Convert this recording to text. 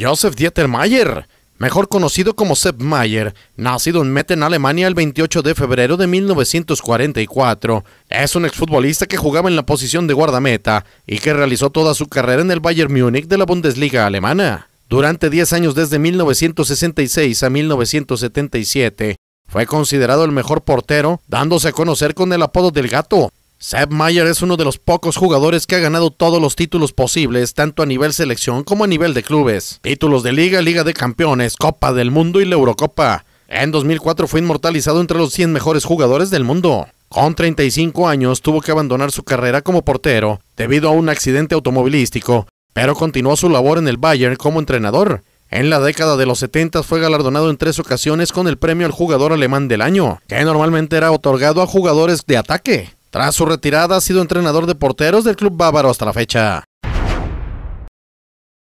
Josef Dieter Mayer, mejor conocido como Sepp Mayer, nacido en Metten, Alemania el 28 de febrero de 1944, es un exfutbolista que jugaba en la posición de guardameta y que realizó toda su carrera en el Bayern Múnich de la Bundesliga alemana. Durante 10 años desde 1966 a 1977, fue considerado el mejor portero, dándose a conocer con el apodo del gato, Sepp Mayer es uno de los pocos jugadores que ha ganado todos los títulos posibles, tanto a nivel selección como a nivel de clubes. Títulos de Liga, Liga de Campeones, Copa del Mundo y la Eurocopa. En 2004 fue inmortalizado entre los 100 mejores jugadores del mundo. Con 35 años tuvo que abandonar su carrera como portero debido a un accidente automovilístico, pero continuó su labor en el Bayern como entrenador. En la década de los 70 fue galardonado en tres ocasiones con el premio al jugador alemán del año, que normalmente era otorgado a jugadores de ataque. Tras su retirada ha sido entrenador de porteros del club bávaro hasta la fecha.